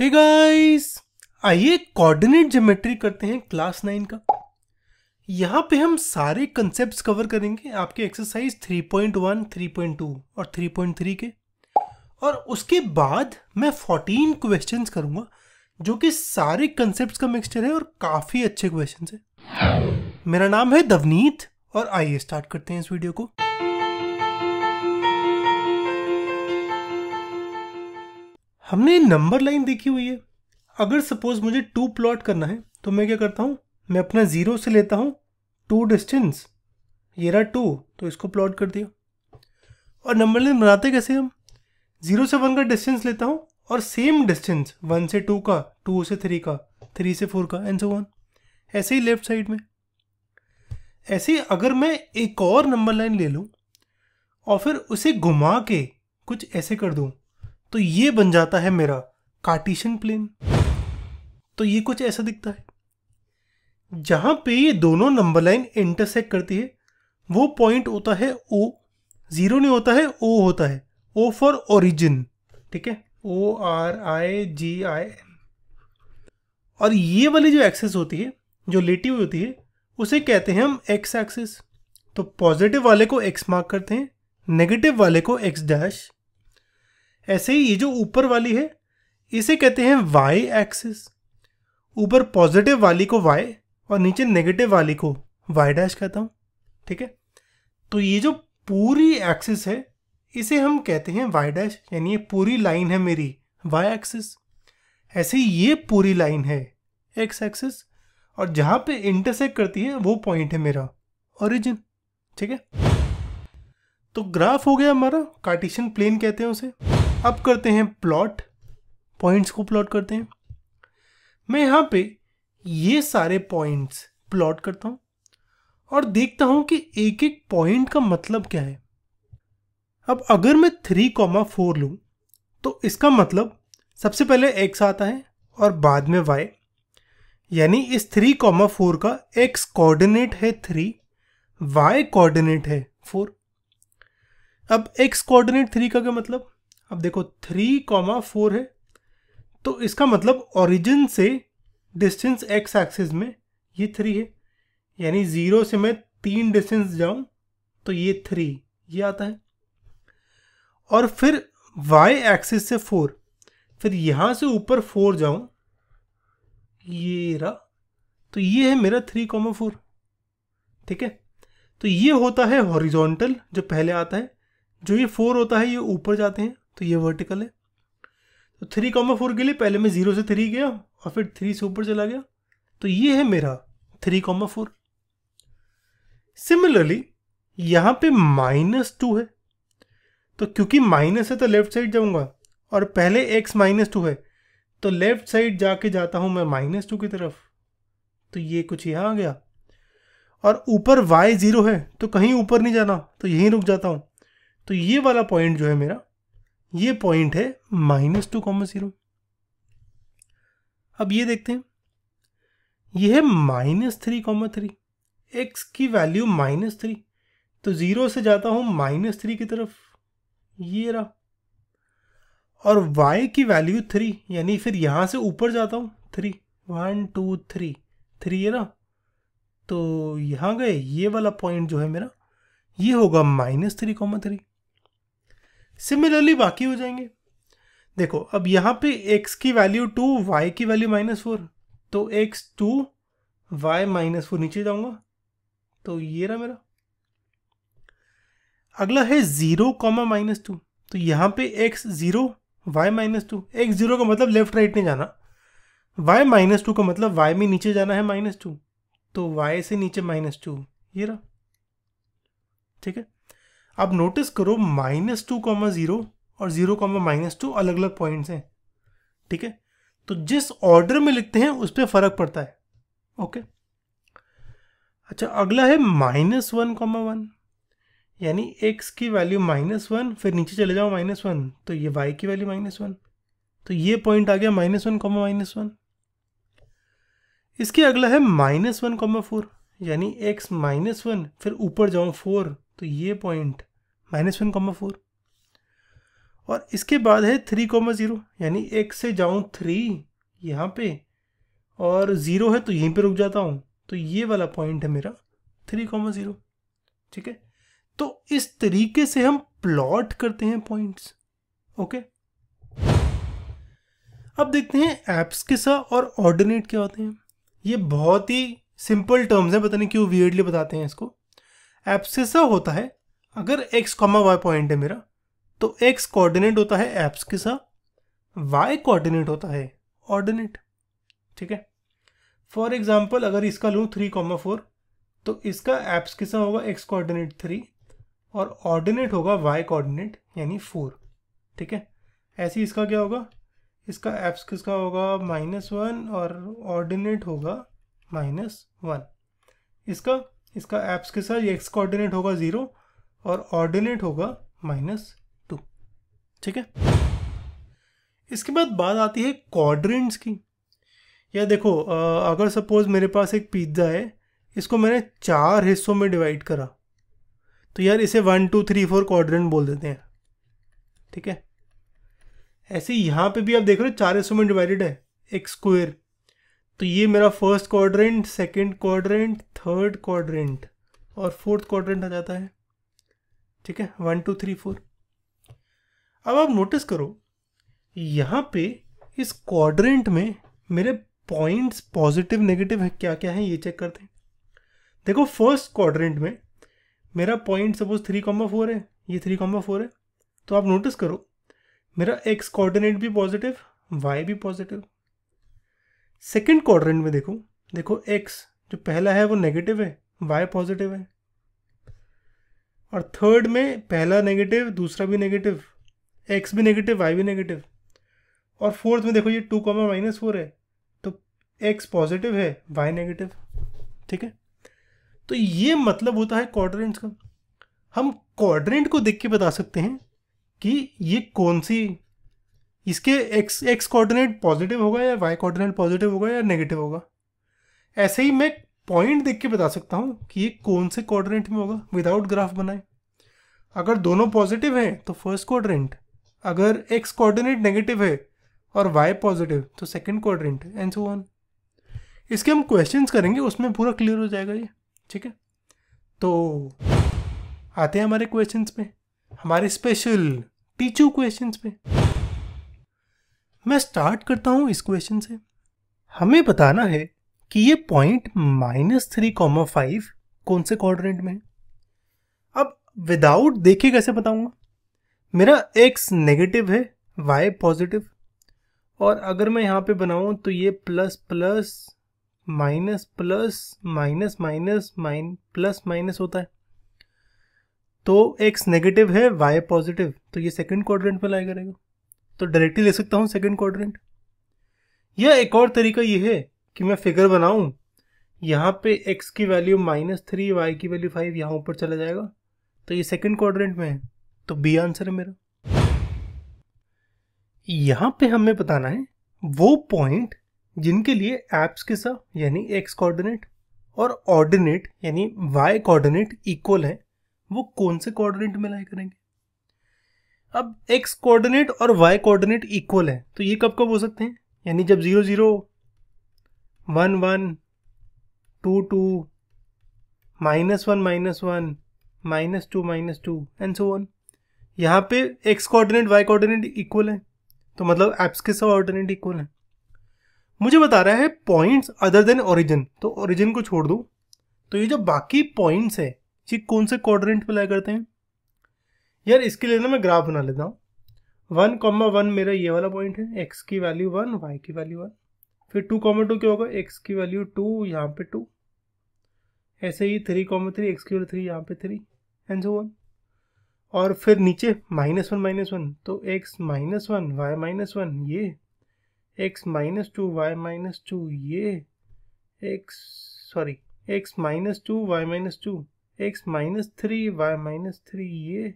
हे guys आइए coordinate geometry करते हैं क्लास नाइन का यहाँ पे हम सारे कंसेप्ट्स कवर करेंगे आपके एक्सरसाइज 3.1, 3.2 और 3.3 के और उसके बाद मैं 14 क्वेश्चंस करूँगा जो कि सारे कंसेप्ट्स का मिक्सचर है और काफ़ी अच्छे क्वेश्चन है मेरा नाम है दवनीत और आइए स्टार्ट करते हैं इस वीडियो को हमने नंबर लाइन देखी हुई है अगर सपोज मुझे टू प्लॉट करना है तो मैं क्या करता हूँ मैं अपना ज़ीरो से लेता हूँ टू डिस्टेंस ये रहा टू तो इसको प्लॉट कर दिया और नंबर लाइन बनाते कैसे हम ज़ीरो से वन का डिस्टेंस लेता हूँ और सेम डिस्टेंस वन से टू का टू से थ्री का थ्री से फोर का एंड सो वन ऐसे ही लेफ्ट साइड में ऐसे ही अगर मैं एक और नंबर लाइन ले लूँ और फिर उसे घुमा के कुछ ऐसे कर दूँ तो ये बन जाता है मेरा कार्टिशन प्लेन तो ये कुछ ऐसा दिखता है जहां पे ये दोनों नंबर लाइन इंटरसेक्ट करती है वो पॉइंट होता है ओ जीरो नहीं होता है ओ होता है ओ फॉर ओरिजिन ठीक है O R I ji I N और ये वाली जो एक्सेस होती है जो लेटी हुई होती है उसे कहते हैं हम एक्स एक्सेस तो पॉजिटिव वाले को एक्स मार्क करते हैं नेगेटिव वाले को एक्स डैश ऐसे ही ये जो ऊपर वाली है इसे कहते हैं वाई एक्सिस ऊपर पॉजिटिव वाली को वाई और नीचे नेगेटिव वाली को वाई डैश कहता हूँ ठीक है तो ये जो पूरी एक्सिस है इसे हम कहते हैं वाई डैश यानी ये पूरी लाइन है मेरी वाई एक्सिस ऐसे ही ये पूरी लाइन है एक्स एक्सिस और जहाँ पे इंटरसेक्ट करती है वो पॉइंट है मेरा ओरिजिन ठीक है तो ग्राफ हो गया हमारा कार्टिशियन प्लेन कहते हैं उसे अब करते हैं प्लॉट पॉइंट्स को प्लॉट करते हैं मैं यहाँ पे ये सारे पॉइंट्स प्लॉट करता हूँ और देखता हूँ कि एक एक पॉइंट का मतलब क्या है अब अगर मैं थ्री कॉमा फोर लूँ तो इसका मतलब सबसे पहले एक्स आता है और बाद में वाई यानी इस थ्री कॉमा फोर का एक्स कोऑर्डिनेट है थ्री वाई कोऑर्डिनेट है फोर अब एक्स कोऑर्डिनेट थ्री का क्या मतलब अब देखो थ्री कॉमा फोर है तो इसका मतलब ओरिजिन से डिस्टेंस एक्स एक्सिस में ये थ्री है यानी ज़ीरो से मैं तीन डिस्टेंस जाऊं तो ये थ्री ये आता है और फिर वाई एक्सिस से फोर फिर यहां से ऊपर फोर जाऊं ये रहा तो ये है मेरा थ्री कॉमा फोर ठीक है तो ये होता है हॉरिजॉन्टल जो पहले आता है जो ये फोर होता है ये ऊपर जाते हैं तो ये वर्टिकल है तो थ्री कॉमा फोर के लिए पहले मैं जीरो से थ्री गया और फिर थ्री से ऊपर चला गया तो ये है मेरा थ्री कॉमा फोर सिमिलरली यहाँ पे माइनस टू है तो क्योंकि माइनस है तो लेफ्ट साइड जाऊँगा और पहले एक्स माइनस टू है तो लेफ्ट साइड जाके जाता हूँ मैं माइनस टू की तरफ तो ये कुछ यहाँ आ गया और ऊपर वाई जीरो है तो कहीं ऊपर नहीं जाना तो यहीं रुक जाता हूँ तो ये वाला पॉइंट जो है मेरा ये पॉइंट है माइनस टू कॉमा जीरो अब ये देखते हैं ये है minus three comma three x की वैल्यू माइनस थ्री तो ज़ीरो से जाता हूं माइनस थ्री की तरफ ये रहा और वाई की वैल्यू थ्री यानी फिर यहां से ऊपर जाता हूं three one two three three ये रहा तो यहां गए ये वाला पॉइंट जो है मेरा ये होगा minus three comma three similarly बाकी हो जाएंगे देखो अब यहाँ पे x की वैल्यू टू वाई की वैल्यू माइनस फोर तो x two y minus four नीचे जाऊंगा तो ये रहा मेरा अगला है जीरो कॉमा माइनस टू तो यहाँ पे x zero y minus two x zero का मतलब लेफ्ट राइट नहीं जाना वाई माइनस टू का मतलब वाई में नीचे जाना है माइनस टू तो वाई से नीचे माइनस टू ये रहा ठीक है आप नोटिस करो माइनस टू कॉमा ज़ीरो और ज़ीरो कॉमा माइनस टू अलग अलग पॉइंट्स हैं ठीक है तो जिस ऑर्डर में लिखते हैं उस पर फ़र्क पड़ता है ओके अच्छा अगला है माइनस वन कॉमा वन यानी एक्स की वैल्यू माइनस वन फिर नीचे चले जाओ माइनस वन तो ये वाई की वैल्यू माइनस वन तो ये पॉइंट आ गया minus one comma minus one इसके अगला है माइनस वन कॉमा फोर यानी एक्स माइनस वन फिर ऊपर जाऊँ फोर तो ये point minus one comma four और इसके बाद है थ्री कॉमा ज़ीरो यानी एक से जाऊँ थ्री यहाँ पे और ज़ीरो है तो यहीं पे रुक जाता हूँ तो ये वाला पॉइंट है मेरा थ्री कॉमा ज़ीरो ठीक है तो इस तरीके से हम प्लॉट करते हैं पॉइंट्स ओके अब देखते हैं एप्स के साथ और ऑर्डिनेट क्या होते हैं ये बहुत ही सिंपल टर्म्स है पता नहीं क्यों वियर्डली बताते हैं इसको एप्सेसा होता है अगर एक्स कॉमा वाई पॉइंट है मेरा तो एक्स कोऑर्डिनेट होता है एप्स के साथ वाई कोऑर्डिनेट होता है ऑर्डिनेट ठीक है फॉर एग्जाम्पल अगर इसका लूँ थ्री कॉमा फोर तो इसका एप्स साथ होगा एक्स कोऑर्डिनेट थ्री और ऑर्डिनेट होगा वाई कोऑर्डिनेट यानी फोर ठीक है ऐसे इसका क्या होगा इसका एप्स किसका होगा माइनस वन और ऑर्डिनेट होगा माइनस वन इसका इसका एप्स के साथ एक्स कोऑर्डिनेट होगा ज़ीरो और ऑर्डिनेट होगा माइनस टू ठीक है इसके बाद बात आती है क्वाड्रेंट्स की या देखो अगर सपोज मेरे पास एक पिज्ज़ा है इसको मैंने चार हिस्सों में डिवाइड करा तो यार इसे one two three four quadrant बोल देते हैं ठीक है ऐसे यहाँ पे भी आप देख रहे हो चार हिस्सों में डिवाइडेड है एक स्क्वेयर तो ये मेरा first quadrant second quadrant third quadrant और फोर्थ क्वाड्रेंट आ जाता है ठीक है वन टू थ्री फोर अब आप नोटिस करो यहाँ पे इस क्वाड्रेंट में मेरे पॉइंट्स पॉजिटिव नेगेटिव है क्या क्या है ये चेक करते हैं देखो फर्स्ट क्वाड्रेंट में मेरा point suppose three comma four है ये थ्री कॉम्बा फोर है तो आप नोटिस करो मेरा एक्स कोऑर्डिनेट भी पॉजिटिव वाई भी पॉजिटिव सेकंड क्वाड्रेंट में देखो देखो एक्स जो पहला है वो नेगेटिव है वाई पॉजिटिव है और थर्ड में पहला नेगेटिव दूसरा भी नेगेटिव एक्स भी नेगेटिव वाई भी नेगेटिव और फोर्थ में देखो ये टू कॉमा माइनस फोर है तो एक्स पॉजिटिव है वाई नेगेटिव ठीक है तो ये मतलब होता है क्वाड्रेंट का हम क्वाड्रेंट को देख के बता सकते हैं कि ये कौन सी इसके एक्स एक्स कोऑर्डिनेट पॉजिटिव होगा या वाई कोऑर्डिनेट पॉजिटिव होगा या नेगेटिव होगा ऐसे ही मैं पॉइंट देख के बता सकता हूँ कि ये कौन से क्वाड्रेंट में होगा विदाउट ग्राफ बनाए अगर दोनों पॉजिटिव हैं तो फर्स्ट क्वाड्रेंट अगर एक्स कोऑर्डिनेट नेगेटिव है और वाई पॉजिटिव तो second quadrant and so on इसके हम क्वेश्चंस करेंगे उसमें पूरा क्लियर हो जाएगा ये ठीक है तो आते हैं हमारे क्वेश्चंस पे हमारे स्पेशल टीचू क्वेश्चंस पे मैं स्टार्ट करता हूँ इस क्वेश्चन से हमें बताना है कि ये point minus three comma five कौन से कोऑर्डिनेट में है अब विदाउट देखे कैसे बताऊंगा मेरा एक्स नेगेटिव है वाई पॉजिटिव और अगर मैं यहाँ पे बनाऊँ तो ये plus plus minus plus minus minus minus plus minus होता है तो एक्स नेगेटिव है वाई पॉजिटिव तो ये सेकंड क्वाड्रेंट में लाया करेगा तो डायरेक्टली ले सकता हूँ सेकंड क्वाड्रेंट या एक और तरीका ये है कि मैं फिगर बनाऊं यहाँ पे x की वैल्यू माइनस थ्री वाई की वैल्यू फाइव यहाँ ऊपर चला जाएगा तो ये सेकंड क्वाड्रेंट में है तो बी आंसर है मेरा यहाँ पे हमें बताना है वो पॉइंट जिनके लिए एप्स के साथ यानी एक्स कोऑर्डिनेट और ऑर्डिनेट यानी वाई कोऑर्डिनेट इक्वल है वो कौन से कोऑर्डिनेट में लाइक करेंगे अब एक्स कोऑर्डिनेट और वाई कोऑर्डिनेट इक्वल है तो ये कब कब हो सकते हैं यानी जब zero zero one one two two minus one minus one minus two minus two and so on यहाँ पे x coordinate y coordinate equal है तो मतलब एप्स के सब ऑर्डिनेट इक्वल है मुझे बता रहा है पॉइंट्स अदर देन ओरिजिन तो ओरिजिन को छोड़ दो तो ये जो बाकी पॉइंट्स है ये कौन से कोऑर्डिनेट पे लाई करते हैं यार इसके लिए ना मैं ग्राफ बना लेता हूँ वन कॉमा वन मेरा ये वाला पॉइंट है एक्स की वैल्यू वन वाई की वैल्यू वन फिर टू कॉमन टू क्या होगा एक्स की वैल्यू टू यहाँ पे टू ऐसे ही थ्री कॉमन थ्री एक्स की वैल्यू थ्री यहाँ पे थ्री एंड सो वन और फिर नीचे माइनस वन माइनस वन तो x minus one y minus one ये x minus two y minus two ये x sorry x minus two y minus two x minus three y minus three ये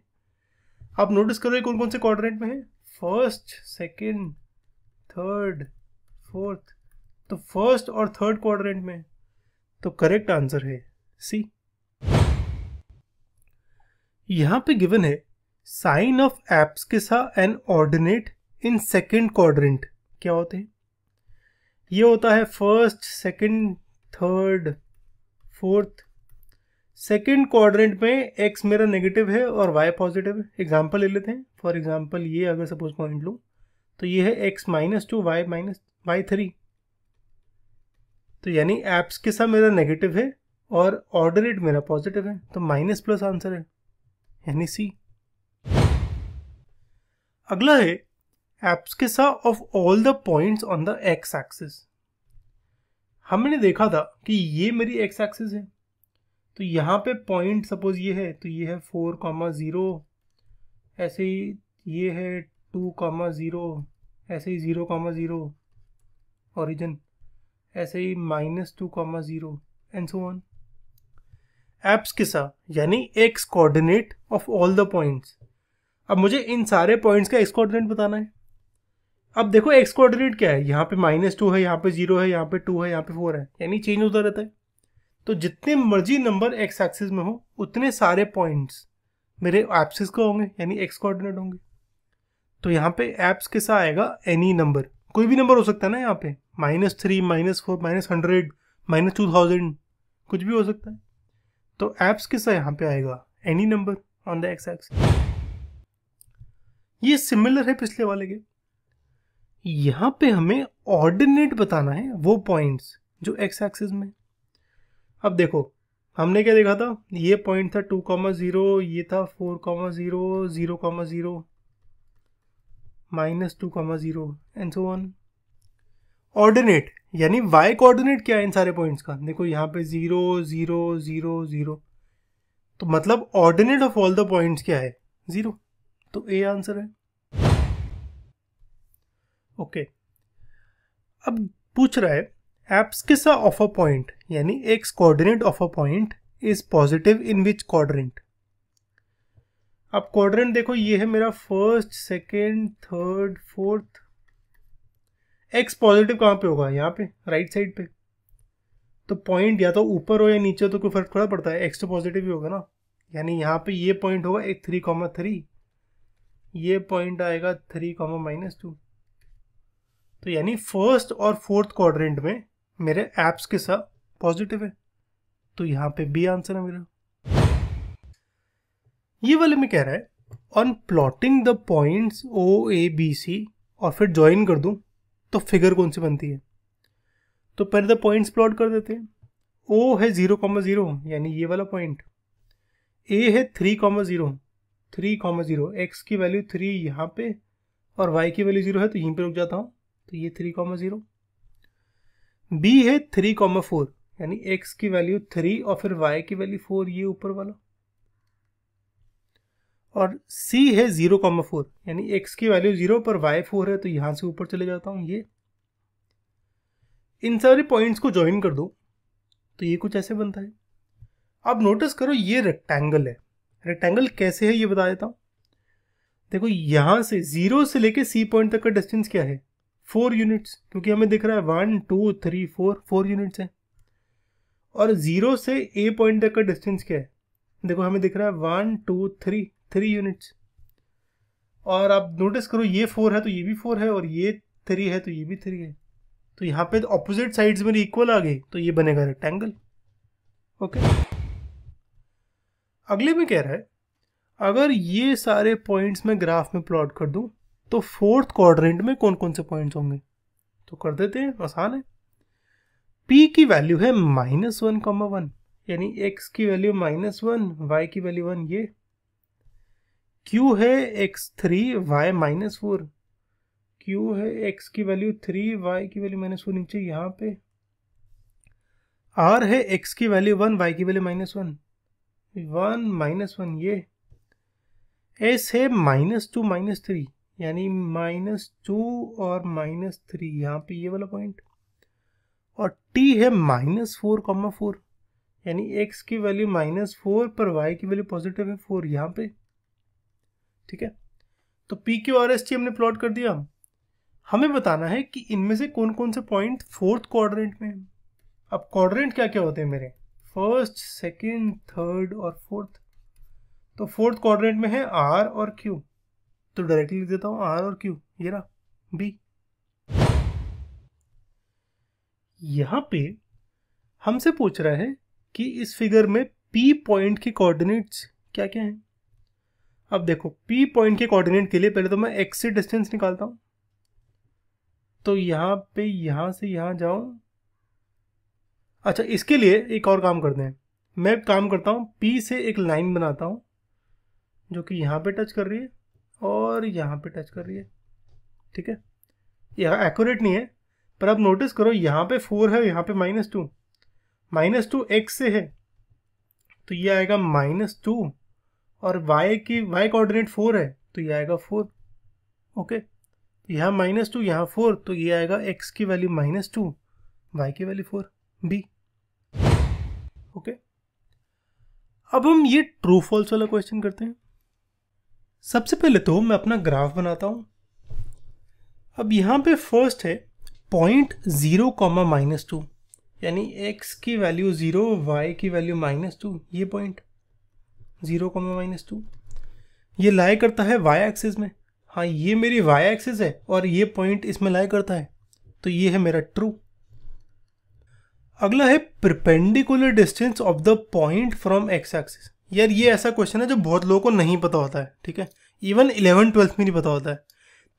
आप notice करो ये कौन कौन से क्वाड्रेंट में है फर्स्ट सेकेंड थर्ड फोर्थ तो फर्स्ट और थर्ड क्वाड्रेंट में तो करेक्ट आंसर है सी यहां पे गिवन है साइन ऑफ एप्स के साथ and ordinate in second quadrant क्या होते हैं ये होता है first second third fourth second quadrant में एक्स मेरा नेगेटिव है और वाई पॉजिटिव है एग्जाम्पल ले लेते हैं फॉर एग्जाम्पल ये अगर सपोज पॉइंट लू तो ये है x minus two y minus y three तो यानी एप्स के साथ मेरा नेगेटिव है और ऑर्डर रेट मेरा पॉजिटिव है तो माइनस प्लस आंसर है यानी सी अगला है एप्स के साथ of all the points on the x axis हमने देखा था कि ये मेरी एक्स एक्सिस है तो यहाँ पे पॉइंट सपोज ये है तो ये है फोर कॉमा ज़ीरो ऐसे ही ये है टू कॉमा ज़ीरो ऐसे ही ज़ीरो कॉमा ज़ीरो ऑरिजन ऐसे ही minus two comma zero and so on abscissa यानी x coordinate of all the points अब मुझे इन सारे पॉइंट्स का एक्स कोऑर्डिनेट बताना है अब देखो एक्स कोऑर्डिनेट क्या है यहाँ पे माइनस टू है यहाँ पे जीरो है यहाँ पे टू है यहाँ पे फोर है यानी चेंज होता रहता है तो जितने मर्जी नंबर एक्स एक्सिस में हो उतने सारे पॉइंट्स मेरे एप्सिस का होंगे यानी एक्स कोऑर्डिनेट होंगे तो यहाँ पे एप्स के साथ आएगा एनी नंबर कोई भी नंबर हो सकता है ना यहाँ पे minus three minus four minus hundred minus two thousand कुछ भी हो सकता है तो एप्स किसका यहाँ पे आएगा any number on the x axis ये सिमिलर है पिछले वाले के यहाँ पे हमें ऑर्डिनेट बताना है वो पॉइंट्स जो एक्स एक्सिस में अब देखो हमने क्या देखा था ये पॉइंट था टू कॉमा ज़ीरो ये था four comma zero zero comma zero minus two comma zero and so on ordinate यानी वाई कोऑर्डिनेट क्या है इन सारे पॉइंट्स का देखो यहाँ पे जीरो जीरो जीरो जीरो तो मतलब ordinate of all the points क्या है जीरो तो ए आंसर है ओके okay. अब पूछ रहा है एप्सकिसा ऑफ अ पॉइंट यानी x coordinate of a point is positive in which coordinate अब कोऑर्डिनेट देखो ये है मेरा first second third fourth x positive कहाँ पे होगा यहाँ पे राइट साइड पे तो पॉइंट या तो ऊपर हो या नीचे हो तो कोई फर्क थोड़ा पड़ता है एक्स तो पॉजिटिव ही होगा ना यानी यहाँ पे ये पॉइंट होगा एक थ्री कॉमा थ्री ये पॉइंट आएगा थ्री कॉमा माइनस टू तो यानी फर्स्ट और फोर्थ क्वाड्रेंट में मेरे एप्स के साथ पॉजिटिव है तो यहाँ पे बी आंसर है मेरा ये वाले में कह रहा है on plotting the points O A B C और फिर ज्वाइन कर दूं तो फिगर कौन सी बनती है तो पहले तो पॉइंट्स प्लॉट कर देते हैं ओ है जीरो कॉमा जीरो यानी ये वाला पॉइंट ए है three comma zero three comma zero x की वैल्यू थ्री यहाँ पे और वाई की वैल्यू जीरो है तो यहीं पे रुक जाता हूँ तो ये थ्री कॉमा जीरो बी है थ्री कॉमा फोर यानी एक्स की वैल्यू थ्री और फिर वाई की वैल्यू फोर ये ऊपर वाला और c है जीरो कॉमा फोर यानी x की वैल्यू जीरो पर y फोर है तो यहां से ऊपर चले जाता हूं ये इन सारे पॉइंट्स को ज्वाइन कर दो तो ये कुछ ऐसे बनता है अब नोटिस करो ये रेक्टेंगल है रेक्टेंगल कैसे है ये बता देता हूं देखो यहाँ से जीरो से लेके सी पॉइंट तक का डिस्टेंस क्या है फोर यूनिट्स क्योंकि हमें दिख रहा है one two three four four units है और जीरो से ए पॉइंट तक का डिस्टेंस क्या है देखो हमें दिख रहा है one two three three units और आप नोटिस करो ये फोर है तो ये भी फोर है और ये थ्री है तो ये भी थ्री है तो यहाँ पे ऑपोजिट तो साइड्स मेरी इक्वल आ गए तो ये बनेगा रेक्टेंगल ओके अगले में कह रहा है अगर ये सारे पॉइंट्स मैं ग्राफ में प्लॉट कर दूं तो फोर्थ क्वाड्रेंट में कौन कौन से पॉइंट्स होंगे तो कर देते हैं आसान है पी की वैल्यू है माइनस वन कॉमा वन यानी एक्स की वैल्यू माइनस वन वाई की वैल्यू वन ये क्यू है x three y minus four Q है एक्स की वैल्यू थ्री वाई की वैल्यू माइनस फोर नीचे यहाँ पे आर है एक्स की वैल्यू वन वाई की value minus one one minus one ये एस है माइनस टू माइनस थ्री यानी माइनस टू और माइनस थ्री यहाँ पे ये वाला पॉइंट और टी है माइनस फोर कॉमा फोर यानी एक्स की वैल्यू माइनस फोर पर वाई की वैल्यू पॉजिटिव है फोर यहाँ पे ठीक है तो P Q R S T हमने प्लॉट कर दिया हमें बताना है कि इनमें से कौन कौन से पॉइंट फोर्थ क्वाड्रेंट में अब क्वाड्रेंट क्या क्या होते हैं मेरे फर्स्ट सेकंड थर्ड और फोर्थ तो फोर्थ क्वाड्रेंट में है आर और क्यू तो डायरेक्टली लिख देता हूँ आर और क्यू ये रहा बी यहाँ पे हमसे पूछ रहा है कि इस फिगर में पी पॉइंट के कोऑर्डिनेट्स क्या क्या हैं अब देखो पी पॉइंट के कोऑर्डिनेट के लिए पहले तो मैं एक्स से डिस्टेंस निकालता हूं तो यहां पे यहां से यहां जाओ अच्छा इसके लिए एक और काम करते हैं मैं काम करता हूं पी से एक लाइन बनाता हूं जो कि यहां पे टच कर रही है और यहां पे टच कर रही है ठीक है यह एक्यूरेट नहीं है पर अब नोटिस करो यहां पे फोर है यहां पे minus two minus two x से है तो ये आएगा माइनस टू और वाई की वाई कोऑर्डिनेट फोर है तो ये आएगा फोर ओके यहाँ माइनस टू यहाँ फोर तो ये आएगा एक्स की वैल्यू माइनस टू वाई की वैल्यू फोर बी ओके अब हम ये ट्रू फॉल्स वाला क्वेश्चन करते हैं सबसे पहले तो मैं अपना ग्राफ बनाता हूँ अब यहाँ पे फर्स्ट है point zero comma minus two यानी एक्स की वैल्यू ज़ीरो वाई की वैल्यू माइनस टू ये point zero comma minus two ये लाए करता है वाई एक्सिस में हाँ ये मेरी वाई एक्सिस है और ये पॉइंट इसमें लाए करता है तो ये है मेरा ट्रू अगला है perpendicular distance of the point from x axis यार ये ऐसा क्वेश्चन है जो बहुत लोगों को नहीं पता होता है ठीक है इवन इलेवन ट्वेल्थ में नहीं पता होता है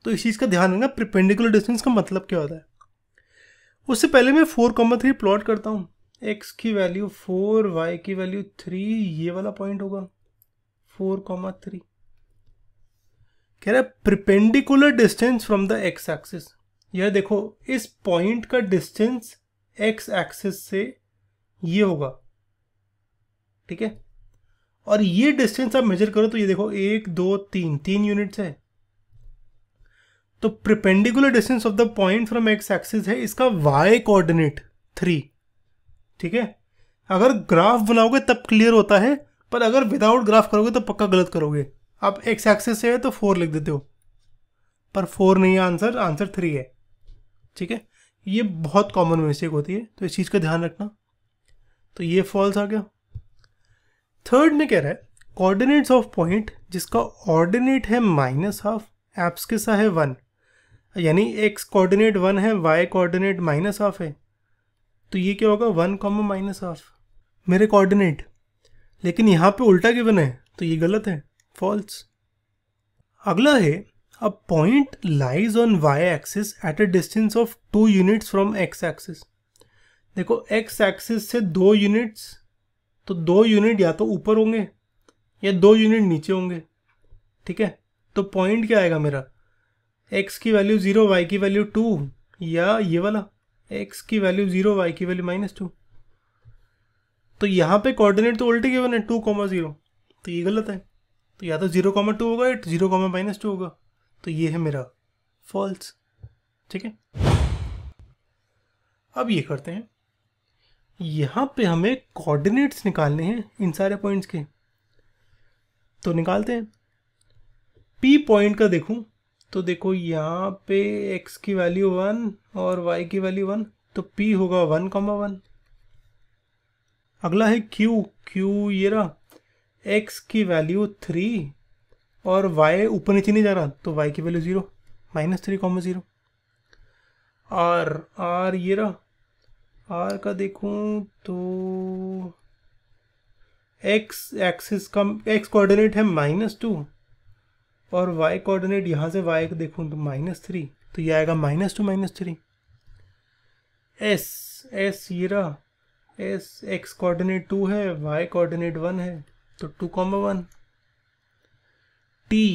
तो इस चीज़ का ध्यान रखना प्रिपेंडिकुलर डिस्टेंस का मतलब क्या होता है उससे पहले मैं फोर कॉमा थ्री प्लॉट करता हूँ एक्स की वैल्यू फोर वाई की वैल्यू थ्री ये वाला पॉइंट होगा फोर कॉमा थ्री कह रहा है perpendicular distance from the x axis यह देखो इस पॉइंट का डिस्टेंस एक्स एक्सिस से ये होगा ठीक है और ये डिस्टेंस आप मेजर करो तो ये देखो एक दो तीन तीन यूनिट्स है तो perpendicular distance of the point from x axis है इसका वाई कोऑर्डिनेट थ्री ठीक है अगर ग्राफ बनाओगे तब क्लियर होता है पर अगर विदाउट ग्राफ करोगे तो पक्का गलत करोगे आप एक्स एक्सेस से है तो फोर लिख देते हो पर फोर नहीं है आंसर आंसर थ्री है ठीक है ये बहुत कॉमन मिस्टेक होती है तो इस चीज़ का ध्यान रखना तो ये फॉल्स आ गया थर्ड में कह रहा है कोऑर्डिनेट्स ऑफ पॉइंट जिसका ऑर्डिनेट है minus half abscissa है वन यानी एक्स कोऑर्डिनेट वन है वाई कोऑर्डिनेट माइनस हाफ है तो ये क्या होगा वन कॉमन माइनस हाफ मेरे कोऑर्डिनेट लेकिन यहाँ पे उल्टा गिवन है तो ये गलत है फॉल्स अगला है a point lies on y axis at a distance of two units from x axis देखो एक्स एक्सिस से दो यूनिट्स तो दो यूनिट या तो ऊपर होंगे या दो यूनिट नीचे होंगे ठीक है तो पॉइंट क्या आएगा मेरा एक्स की वैल्यू ज़ीरो वाई की वैल्यू टू या ये वाला एक्स की वैल्यू ज़ीरो वाई की वैल्यू माइनस टू तो यहाँ पे कोऑर्डिनेट तो उल्टे गिवन है टू कॉमा जीरो तो ये गलत है तो या तो जीरो कॉमा टू होगा या जीरो कॉमा माइनस टू होगा तो ये है मेरा फॉल्स ठीक है अब ये करते हैं यहाँ पे हमें कोऑर्डिनेट्स निकालने हैं इन सारे पॉइंट्स के तो निकालते हैं पी पॉइंट का देखूँ तो देखो यहाँ पे एक्स की वैल्यू वन और वाई की वैल्यू वन तो पी होगा वन कॉमा वन अगला है क्यू क्यू ये रहा एक्स की वैल्यू थ्री और वाई ऊपर नीचे नहीं जा रहा तो वाई की value zero minus three comma zero R R ये रहा आर का देखूं तो एक्स एक्सिस का एक्स कोऑर्डिनेट है माइनस टू और वाई कोऑर्डिनेट यहाँ से वाई का देखूँ तो माइनस थ्री तो ये आएगा minus two minus three S S ये रहा एस एक्स कोऑर्डिनेट टू है वाई कोऑर्डिनेट वन है तो two comma one T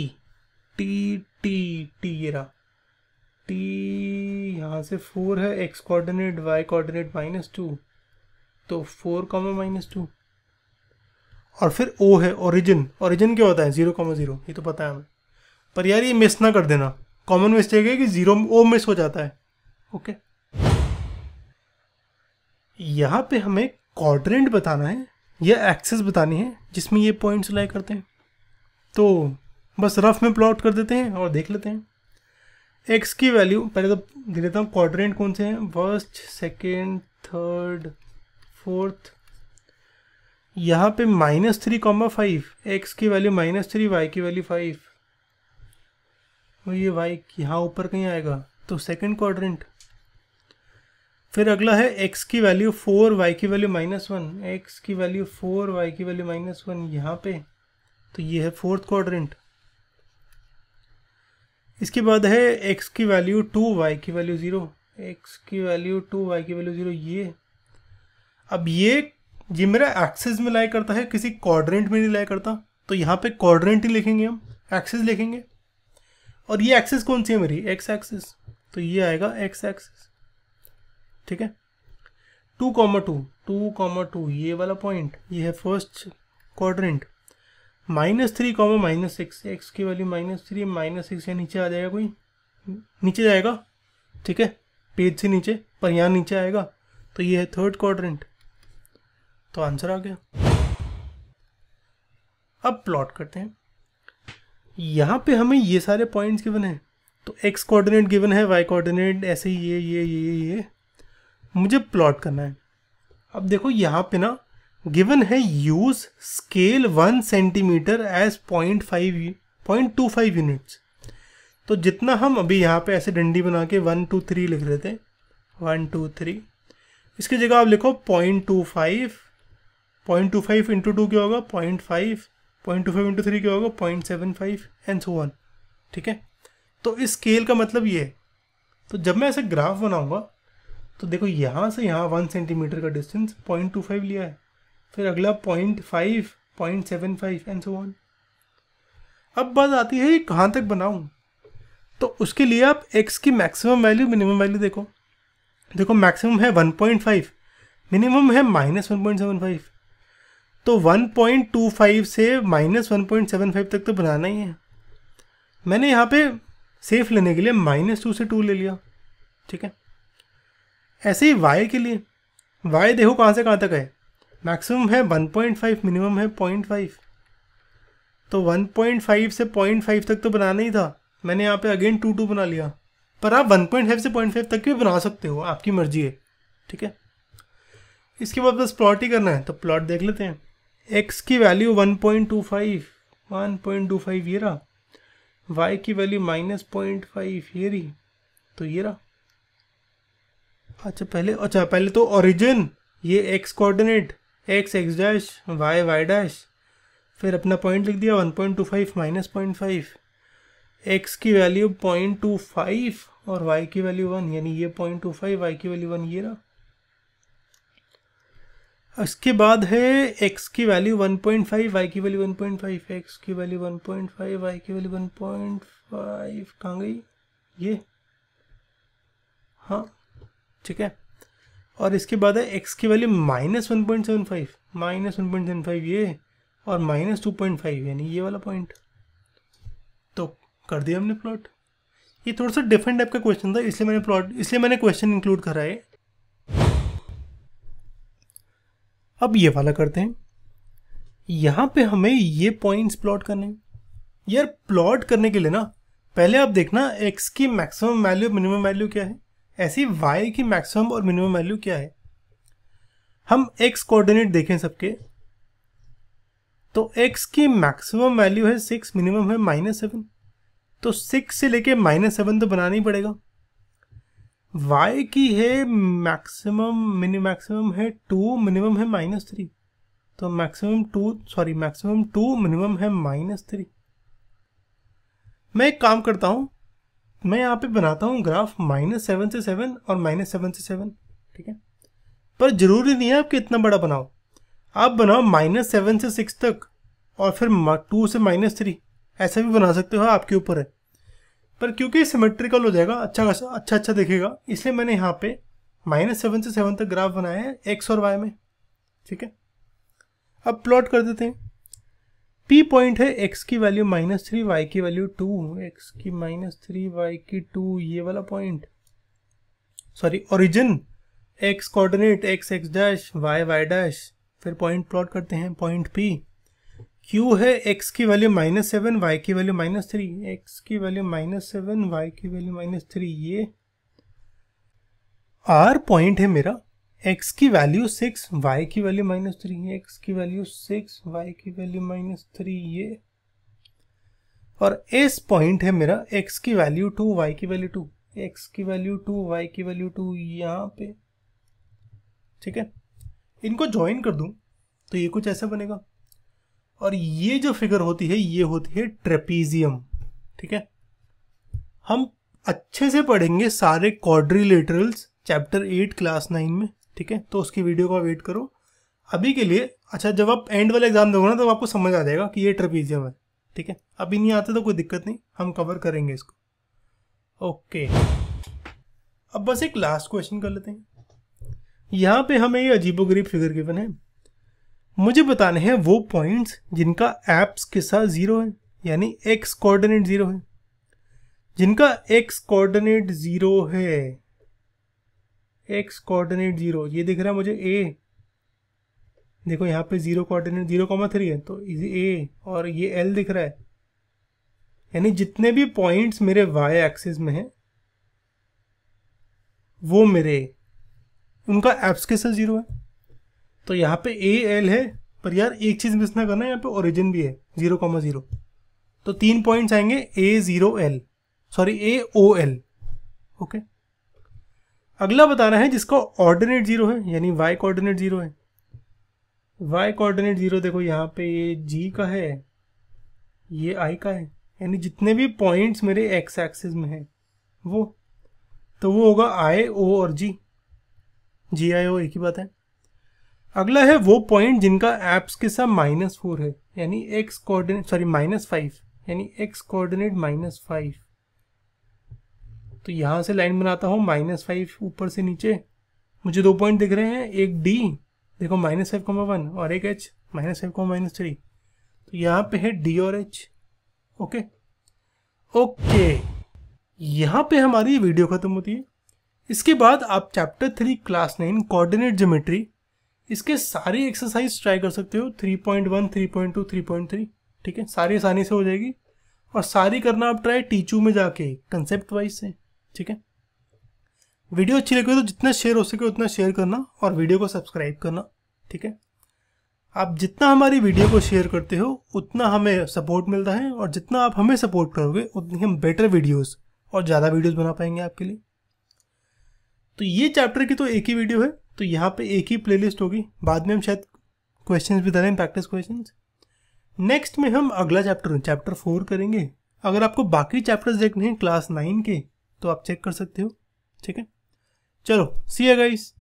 T T T ये रहा टी यहाँ से फोर है x coordinate y coordinate minus two तो फोर कॉमा माइनस टू और फिर ओ है ओरिजिन ओरिजिन क्या होता है जीरो कॉमा जीरो ये तो पता है हमें पर यार ये मिस ना कर देना कॉमन मिस्टेक है कि जीरो ओ मिस हो जाता है ओके okay? यहाँ पे हमें क्वाड्रेंट बताना है या एक्सेस बतानी है जिसमें ये पॉइंट्स लाई करते हैं तो बस रफ में प्लॉट कर देते हैं और देख लेते हैं एक्स की वैल्यू पहले तो दे देता हूँ क्वाड्रेंट कौन से हैं फर्स्ट सेकेंड थर्ड फोर्थ यहाँ पे minus three comma five x की वैल्यू माइनस थ्री वाई की वैल्यू फाइव और ये वाई यहाँ ऊपर कहीं आएगा तो सेकेंड क्वाड्रेंट फिर अगला है एक्स की वैल्यू फोर वाई की वैल्यू माइनस वन एक्स की वैल्यू फोर वाई की वैल्यू माइनस वन यहाँ पे तो ये है फोर्थ क्वाड्रेंट इसके बाद है एक्स की वैल्यू टू वाई की वैल्यू ज़ीरो एक्स की वैल्यू टू वाई की वैल्यू ज़ीरो ये अब ये ये मेरा एक्सेस में लाया करता है किसी क्वाड्रेंट में नहीं लाया करता तो यहाँ पे क्वाड्रेंट ही लिखेंगे हम एक्सेस लिखेंगे और ये एक्सेस कौन सी है मेरी एक्स एक्सेस तो ये आएगा एक्स एक्सेस ठीक है two comma two two comma two ये वाला पॉइंट ये है first quadrant minus three comma minus six x की value minus three minus six या नीचे आ जाएगा कोई नीचे जाएगा ठीक है पेज से नीचे पर यहाँ नीचे आएगा तो ये है थर्ड क्वाड्रेंट तो आंसर आ गया अब प्लॉट करते हैं यहाँ पे हमें ये सारे पॉइंट्स गिवन हैं तो एक्स कोऑर्डिनेट गिवन है वाई कोऑर्डिनेट ऐसे ये ये ये ये मुझे प्लॉट करना है अब देखो यहाँ पे ना गिवन है use scale one centimetre as point five point two five units तो जितना हम अभी यहाँ पे ऐसे डंडी बना के वन टू थ्री लिख रहे थे वन टू थ्री इसकी जगह आप लिखो point two five point two five into two क्या होगा point five point two five into three क्या होगा point seven five and so on ठीक है तो इस स्केल का मतलब ये है तो जब मैं ऐसे ग्राफ बनाऊंगा तो देखो यहाँ से यहाँ वन सेंटीमीटर का डिस्टेंस पॉइंट टू फाइव लिया है फिर अगला point five point seven five and so on अब बात आती है कहाँ तक बनाऊँ तो उसके लिए आप एक्स की मैक्सिमम वैल्यू मिनिमम वैल्यू देखो देखो मैक्सिमम है वन पॉइंट फाइव मिनिमम है minus one point seven five तो वन पॉइंट टू फाइव से minus one point seven five तक तो बनाना ही है मैंने यहाँ पे सेफ लेने के लिए माइनस टू से टू ले लिया ठीक है ऐसे ही वाई के लिए वाई देखो कहाँ से कहाँ तक है मैक्सिमम है 1.5 मिनिमम है 0.5 तो 1.5 से 0.5 तक तो बनाना ही था मैंने यहाँ पे अगेन टू टू बना लिया पर आप 1.5 से 0.5 तक भी बना सकते हो आपकी मर्जी है ठीक है इसके बाद बस प्लॉट ही करना है तो प्लॉट देख लेते हैं एक्स की वैल्यू 1.25 1.25 ये रहा वाई की वैल्यू माइनस पॉइंट फाइव ये रही तो ये रहा अच्छा पहले अच्छा पहले तो ओरिजिन ये x coordinate x x dash y y dash फिर अपना पॉइंट लिख दिया one point two five minus point five x की वैल्यू पॉइंट टू फाइव और वाई की वैल्यू वन यानी ये पॉइंट टू फाइव वाई की वैल्यू वन ये रहा इसके बाद है एक्स की value one point five y की value one point five x की value one point five y की वैल्यू वन पॉइंट फाइव कहाँ गई ये हाँ ठीक है और इसके बाद है एक्स की value minus one point seven five minus one point seven five ये और माइनस टू पॉइंट फाइव यानी ये वाला पॉइंट तो कर दिया हमने प्लॉट ये थोड़ा सा डिफरेंट टाइप का क्वेश्चन था इसलिए मैंने प्लॉट इसलिए मैंने क्वेश्चन इंक्लूड करा है अब ये वाला करते हैं यहाँ पे हमें ये पॉइंट्स प्लॉट करने हैं यार प्लॉट करने के लिए ना पहले आप देखना एक्स की मैक्सिमम वैल्यू मिनिमम वैल्यू क्या है ऐसी y की मैक्सिमम और मिनिमम वैल्यू क्या है हम x कोऑर्डिनेट देखें सबके तो x की मैक्सिमम वैल्यू है सिक्स मिनिमम है माइनस सेवन तो सिक्स से लेके माइनस सेवन तो बनाना ही पड़ेगा y की है मैक्सिमम मिनी मैक्सिमम है टू मिनिमम है माइनस थ्री तो maximum two sorry maximum two minimum है माइनस थ्री मैं एक काम करता हूं मैं यहाँ पे बनाता हूँ ग्राफ माइनस सेवन से सेवन और माइनस सेवन से सेवन ठीक है पर जरूरी नहीं है आप इतना बड़ा बनाओ आप बनाओ माइनस सेवन से सिक्स तक और फिर टू से माइनस थ्री ऐसा भी बना सकते हो आपके ऊपर है पर क्योंकि सिमेट्रिकल हो जाएगा अच्छा खासा अच्छा अच्छा दिखेगा इसलिए मैंने यहाँ पे माइनस सेवन से सेवन तक ग्राफ बनाया है एक्स और वाई में ठीक है अब प्लॉट कर देते हैं पी पॉइंट है एक्स की वैल्यू माइनस थ्री वाई की वैल्यू टू एक्स की माइनस थ्री वाई की टू ये वाला point sorry origin x coordinate x x dash y y dash फिर पॉइंट प्लॉट करते हैं पॉइंट पी क्यू है एक्स की वैल्यू माइनस सेवन वाई की वैल्यू माइनस थ्री एक्स की वैल्यू माइनस सेवन वाई की वैल्यू माइनस थ्री ये R point है मेरा एक्स की वैल्यू सिक्स वाई की वैल्यू माइनस थ्री ये एक्स की वैल्यू सिक्स वाई की वैल्यू माइनस थ्री ये और एस पॉइंट है मेरा एक्स की वैल्यू टू वाई की वैल्यू टू एक्स की वैल्यू टू वाई की वैल्यू टू यहाँ पे ठीक है इनको ज्वाइन कर दूं तो ये कुछ ऐसा बनेगा और ये जो फिगर होती है ये होती है ट्रेपीजियम ठीक है हम अच्छे से पढ़ेंगे सारे quadrilaterals chapter eight class nine में ठीक है तो उसकी वीडियो का वेट करो अभी के लिए अच्छा जब आप एंड वाला एग्जाम दोगे ना तो आपको समझ आ जाएगा कि ये ट्रपीजियम है ठीक है अभी नहीं आता तो कोई दिक्कत नहीं हम कवर करेंगे इसको ओके अब बस एक लास्ट क्वेश्चन कर लेते हैं यहाँ पे हमें ये अजीबोगरीब फिगर गिवन है मुझे बताने हैं वो पॉइंट्स जिनका एप्स के साथ ज़ीरो है यानी एक्स कोऑर्डिनेट ज़ीरो है जिनका एक्स कोऑर्डिनेट ज़ीरो है एक्स कोऑर्डिनेट जीरो ये दिख रहा है मुझे ए देखो यहाँ पे zero coordinate zero comma three है तो ए और ये एल दिख रहा है यानी जितने भी पॉइंट्स मेरे वाई एक्सिस में हैं वो मेरे उनका एप्स के साथ जीरो है तो यहाँ पे ए एल है पर यार एक चीज मिस ना करना यहाँ पे ओरिजिन भी है जीरो कॉमा जीरो तो तीन पॉइंट्स आएंगे A zero L sorry A O L okay okay. अगला बताना है जिसको ऑर्डिनेट जीरो है यानी वाई कोऑर्डिनेट जीरो है वाई कोऑर्डिनेट जीरो देखो यहाँ पे ये जी का है ये आई का है यानी जितने भी पॉइंट्स मेरे एक्स एक्सिस में है वो तो वो होगा आई ओ और जी जी आई ओ एक ही बात है अगला है वो पॉइंट जिनका एप्स के साथ माइनस फोर है यानी x coordinate sorry minus five यानी एक्स कोऑर्डिनेट माइनस फाइव तो यहाँ से लाइन बनाता हूँ माइनस फाइव ऊपर से नीचे मुझे दो पॉइंट दिख रहे हैं एक डी देखो माइनस फाइव कॉमा वन और एक H minus five comma minus three तो यहाँ पे है डी और एच ओके ओके यहाँ पे हमारी वीडियो ख़त्म होती है इसके बाद आप chapter three class nine coordinate geometry इसके सारे एक्सरसाइज ट्राई कर सकते हो three point one three point two three point three ठीक है सारी आसानी से हो जाएगी और सारी करना आप ट्राई टीचू में जाके कंसेप्ट वाइज से ठीक है वीडियो अच्छी लगी तो जितना शेयर हो सके उतना शेयर करना और वीडियो को सब्सक्राइब करना ठीक है आप जितना हमारी वीडियो को शेयर करते हो उतना हमें सपोर्ट मिलता है और जितना आप हमें सपोर्ट करोगे उतनी हम बेटर वीडियोस और ज़्यादा वीडियोस बना पाएंगे आपके लिए तो ये चैप्टर की तो एक ही वीडियो है तो यहाँ पे एक ही प्लेलिस्ट होगी बाद में हम शायद क्वेश्चन भी डालें प्रैक्टिस क्वेश्चन नेक्स्ट में हम अगला चैप्टर चैप्टर फोर करेंगे अगर आपको बाकी चैप्टर्स देखने हैं क्लास नाइन के तो आप चेक कर सकते हो ठीक है चलो सी है गाइस